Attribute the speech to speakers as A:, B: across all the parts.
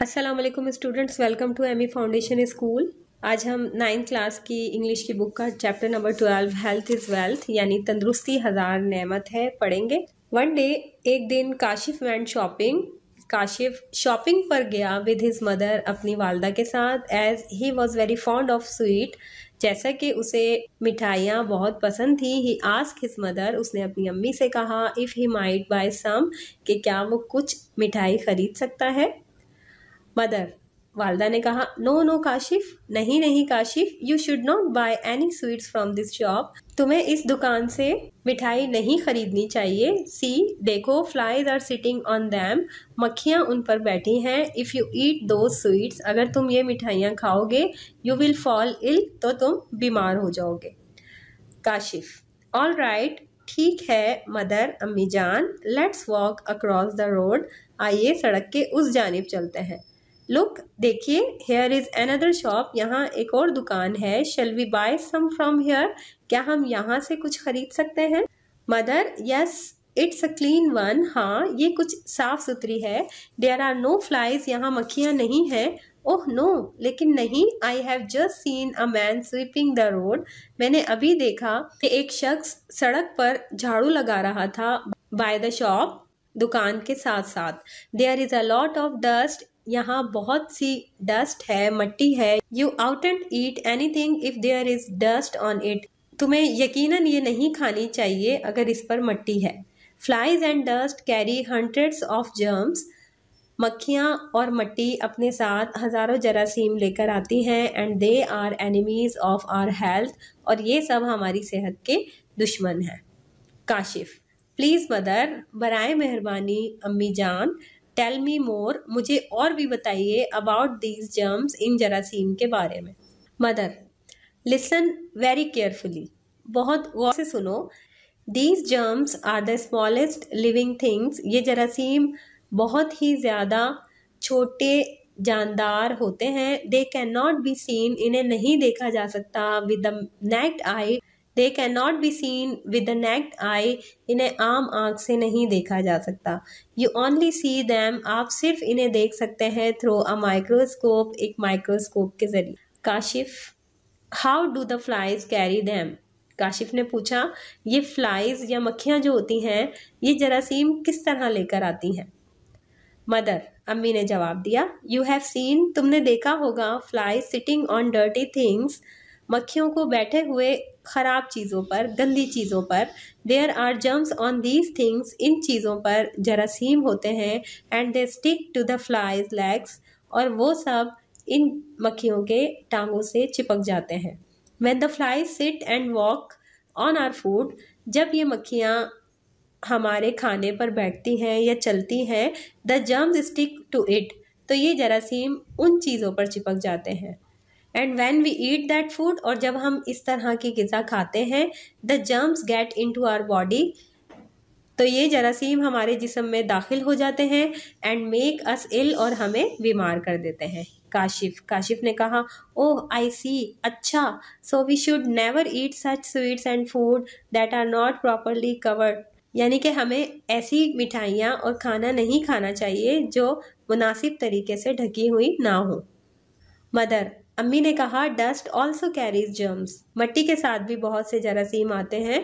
A: Aslam students welcome to M E foundation school आज हम ninth class की इंग्लिश की बुक का chapter number twelve health is wealth यानी तंदरुस्ती हज़ार नेमत है पढ़ेंगे वन डे एक दिन Kashif went shopping Kashif shopping पर गया विद हिज मदर अपनी वालदा के साथ as he was very fond of sweet जैसा कि उसे मिठाइयाँ बहुत पसंद थी ही आस्क हिज मदर उसने अपनी अम्मी से कहा if he might buy some कि क्या वो कुछ मिठाई खरीद सकता है मदर वालदा ने कहा नो नो काशिफ नहीं नहीं Kashif you should not buy any sweets from this shop तुम्हें इस दुकान से मिठाई नहीं खरीदनी चाहिए सी देखो flies are sitting on them मक्खियाँ उन पर बैठी हैं इफ़ यू ईट दो स्वीट्स अगर तुम ये मिठाइयाँ खाओगे यू विल फॉल इल तो तुम बीमार हो जाओगे काशिफ ऑल राइट ठीक है मदर अम्मी जान let's walk across the road आइए सड़क के उस जानब चलते हैं लुक देखिए हेयर इज़ अनदर शॉप यहाँ एक और दुकान है shall we buy some from here क्या हम यहाँ से कुछ खरीद सकते हैं mother yes it's a clean one हाँ ये कुछ साफ सुथरी है देयर आर नो फ्लाइज यहाँ मक्खियाँ नहीं हैं ओह नो लेकिन नहीं I have just seen a man sweeping the road मैंने अभी देखा कि एक शख्स सड़क पर झाड़ू लगा रहा था बाय द शॉप दुकान के साथ साथ there is a lot of dust यहाँ बहुत सी डस्ट है मट्टी है you out and eat anything if there is dust on it तुम्हें यकीनन ये नहीं खानी चाहिए अगर इस पर मट्टी है flies and dust carry hundreds of germs मक्खियाँ और मट्टी अपने साथ हज़ारों जरासीम लेकर आती हैं and they are enemies of our health और ये सब हमारी सेहत के दुश्मन हैं काशिफ प्लीज़ मदर बरए मेहरबानी अम्मी जान टेल मी मोर मुझे और भी बताइए अबाउट दीज जर्म्स इन जरासीम के बारे में मदर लिसन वेरी केयरफुली बहुत गौर से सुनो these germs are the smallest living things ये जरासीम बहुत ही ज़्यादा छोटे जानदार होते हैं they can not be seen इन्हें नहीं देखा जा सकता with the naked eye they can not be seen with the naked eye इन्हें आम आँख से नहीं देखा जा सकता यू ओनली सी दैम आप सिर्फ इन्हें देख सकते हैं थ्रू अ माइक्रोस्कोप एक माइक्रोस्कोप के जरिए Kashif how do the flies carry them Kashif ने पूछा ये फ्लाइज या मक्खियाँ जो होती हैं ये जरासीम किस तरह लेकर आती हैं मदर अम्मी ने जवाब दिया यू हैव सीन तुमने देखा होगा fly sitting on dirty things मक्खियों को बैठे हुए ख़राब चीज़ों पर गंदी चीज़ों पर there are germs on these things इन चीज़ों पर जरासीम होते हैं and they stick to the flies legs और वो सब इन मक्खियों के टांगों से चिपक जाते हैं when the fly sit and walk on our food जब ये मक्खियाँ हमारे खाने पर बैठती हैं या चलती हैं the germs stick to it तो ये जरासीम उन चीज़ों पर चिपक जाते हैं and when we eat that food और जब हम इस तरह की गज़ा खाते हैं the germs get into our body तो ये जरासीम हमारे जिसम में दाखिल हो जाते हैं एंड मेक अस इल और हमें बीमार कर देते हैं काशिफ काशिफ ने कहा ओह आई सी अच्छा so we should never eat such sweets and food that are not properly covered यानी कि हमें ऐसी मिठाइयाँ और खाना नहीं खाना चाहिए जो मुनासिब तरीके से ढकी हुई ना हो मदर अम्मी ने कहा डस्ट ऑल्सो कैरीज जर्म्स मट्टी के साथ भी बहुत से जरासीम आते हैं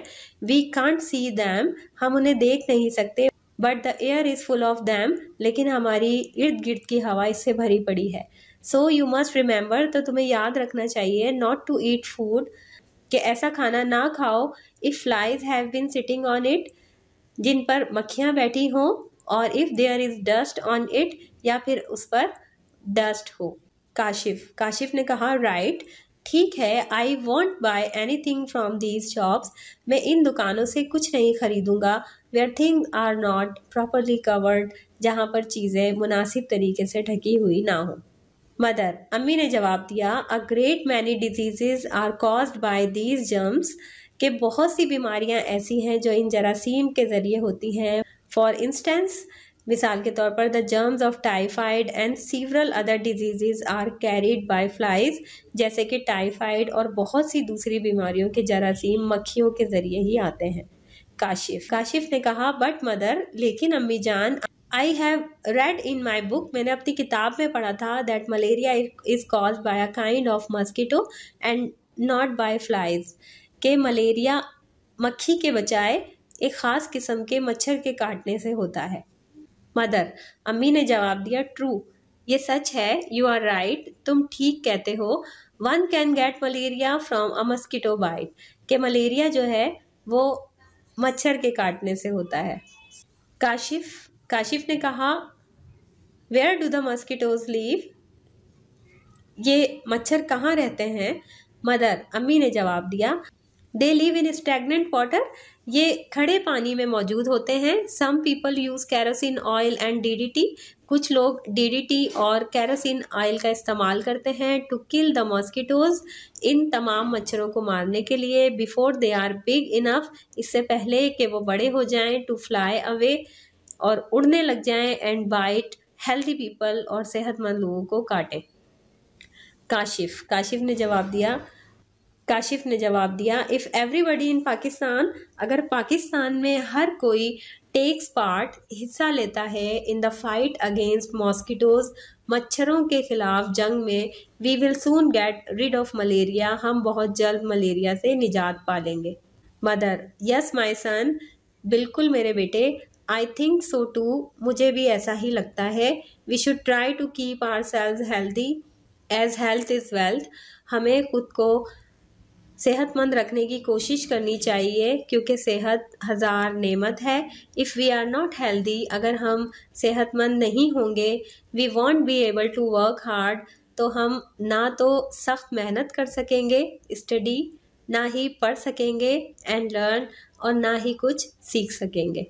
A: वी कांट सी दैम हम उन्हें देख नहीं सकते but the air is full of them लेकिन हमारी इर्द गिर्द की हवा इससे भरी पड़ी है सो यू मस्ट रिमेंबर तो तुम्हें याद रखना चाहिए नॉट टू ईट फूड कि ऐसा खाना ना खाओ if flies have been sitting on it जिन पर मक्खियाँ बैठी हों और if there is dust on it या फिर उस पर डस्ट हो काशिफ काशिफ ने कहा राइट ठीक है I won't buy anything from these shops मैं इन दुकानों से कुछ नहीं खरीदूँगा where thing are not properly covered जहाँ पर चीज़ें मुनासिब तरीके से ढकी हुई ना हो मदर अम्मी ने जवाब दिया a great many diseases are cause by these germs के बहुत सी बीमारियाँ ऐसी हैं जो इन जरासीम के ज़रिए होती हैं फॉर इंस्टेंस मिसाल के तौर पर the germs of typhoid and several other diseases are carried by flies जैसे कि टाइफाइड और बहुत सी दूसरी बीमारियों के जरासीम मक्खियों के ज़रिए ही आते हैं काशिफ काशिफ ने कहा बट मदर लेकिन अम्मी जान I have read in my book मैंने अपनी किताब में पढ़ा था that malaria is cause by a kind of mosquito and not by flies के मलेरिया मक्खी के बजाय एक ख़ास किस्म के मच्छर के काटने से होता है मदर अम्मी ने जवाब दिया ट्रू ये सच है यू आर राइट तुम ठीक कहते हो one can get malaria from a mosquito bite के मलेरिया जो है वो मच्छर के काटने से होता है काशिफ काशिफ ने कहा where do the mosquitoes live ये मच्छर कहाँ रहते हैं मदर अम्मी ने जवाब दिया they live in stagnant water ये खड़े पानी में मौजूद होते हैं some people use kerosene oil and DDT कुछ लोग डीडीटी और कैरोसिन ऑयल का इस्तेमाल करते हैं टू किल द मॉस्किटोज इन तमाम मच्छरों को मारने के लिए before they are big enough इससे पहले कि वो बड़े हो जाएं टू फ्लाई अवे और उड़ने लग जाएं एंड बाइट हेल्दी पीपल और सेहतमंद लोगों को काटें काशिफ काशिफ ने जवाब दिया काशिफ ने जवाब दिया इफ़ एवरीबडी इन पाकिस्तान अगर पाकिस्तान में हर कोई टेक्स पार्ट हिस्सा लेता है in the fight against mosquitoes मच्छरों के ख़िलाफ़ जंग में we will soon get rid of malaria हम बहुत जल्द मलेरिया से निजात पा लेंगे मदर यस माई सन बिल्कुल मेरे बेटे आई थिंक सो टू मुझे भी ऐसा ही लगता है we should try to keep our selves healthy as health is wealth हमें खुद को सेहतमंद रखने की कोशिश करनी चाहिए क्योंकि सेहत हज़ार नेमत है if we are not healthy अगर हम सेहतमंद नहीं होंगे we won't be able to work hard तो हम ना तो सख्त मेहनत कर सकेंगे स्टडी ना ही पढ़ सकेंगे एंड लर्न और ना ही कुछ सीख सकेंगे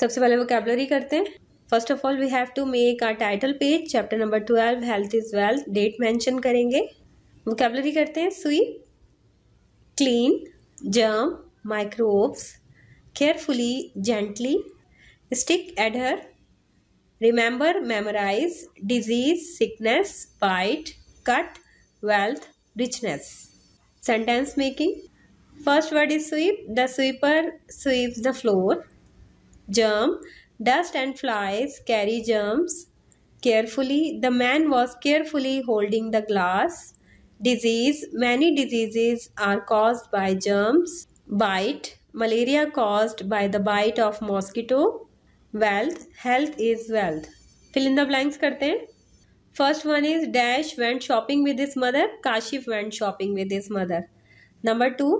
A: सबसे पहले वो कैबलरी करते हैं first of all we have to make our title page chapter number twelve health is wealth date mention करेंगे वो कैबलरी करते हैं sweep Clean germ microbes carefully, gently. Stick adhere. Remember, memorize disease, sickness, bite, cut, wealth, richness. Sentence making. First word is sweep. The sweeper sweeps the floor. Germ. Dust and flies carry germs. Carefully. The man was carefully holding the glass. Disease many diseases are cause by germs bite malaria caused by the bite of mosquito wealth health is wealth fill in the blanks करते हैं first one is dash went shopping with his mother Kashif went shopping with his mother number two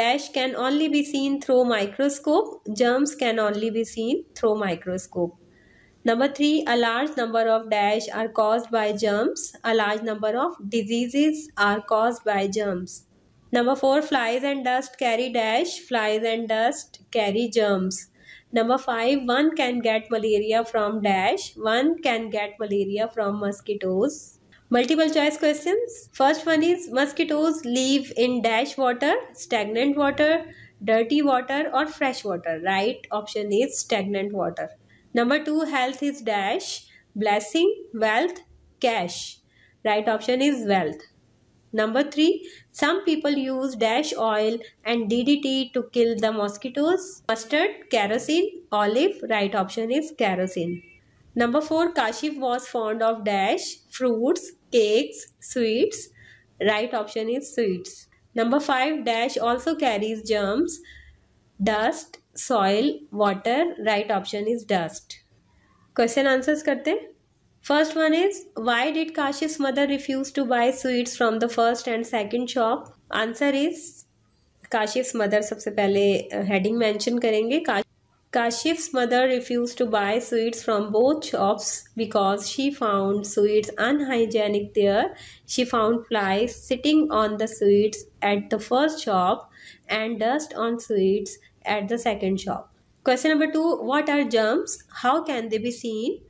A: dash can only be seen through microscope germs can only be seen through microscope Number three, a large number of dash are caused by germs. A large number of diseases are caused by germs. Number four, flies and dust carry dash. Flies and dust carry germs. Number five, one can get malaria from dash. One can get malaria from mosquitoes. Multiple choice questions. First one is mosquitoes live in dash water, stagnant water, dirty water or fresh water. Right option is stagnant water. Number 2 health is dash, blessing, wealth, cash. Right option is wealth. Number 3 some people use dash oil and DDT to kill the mosquitoes. Mustard, kerosene, olive. Right option is kerosene. Number 4 Kashif was fond of dash, fruits, cakes, sweets. Right option is sweets. Number 5 dash also carries germs. Dust soil water right option is dust question answers करते हैं first one is why did Kashish mother refuse to buy sweets from the first and second shop answer is Kashif mother सबसे पहले heading uh, mention करेंगे Kashif's mother refuse to buy sweets from both shops because she found sweets unhygienic there she found flies sitting on the sweets at the first shop and dust on sweets at the second shop. Question number two, what are germs? How can they be seen?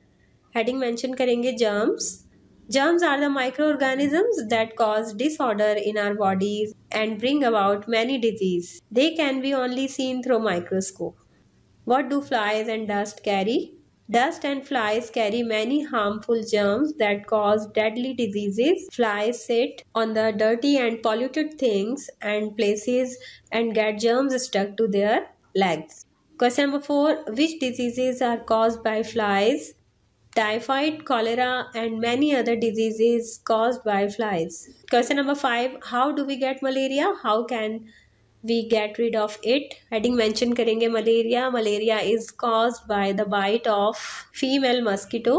A: Heading mention karenge germs. Germs are the microorganisms that cause disorder in our bodies and bring about many diseases. They can be only seen through microscope. What do flies and dust carry? Dust and flies carry many harmful germs that cause deadly diseases. Flies sit on the dirty and polluted things and places and get germs stuck to their legs. Question number 4 Which diseases are caused by flies? Typhoid, cholera, and many other diseases caused by flies. Question number 5 How do we get malaria? How can we get rid of it. Adding mention, करेंगे malaria. Malaria is caused by the bite of female mosquito.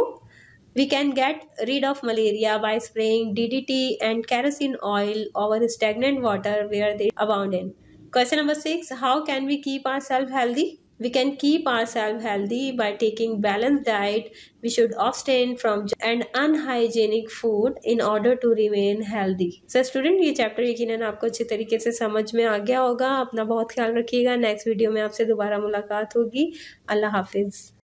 A: We can get rid of malaria by spraying DDT and kerosene oil over stagnant water where they abound in. Question number six How can we keep ourselves healthy? We can keep ourselves healthy by taking balanced diet. We should abstain from and unhygienic food in order to remain healthy. So student ये chapter यकीनन आपको अच्छे तरीके से समझ में आ गया होगा अपना बहुत ख्याल रखिएगा नेक्स्ट वीडियो में आपसे dobara मुलाकात hogi allah hafiz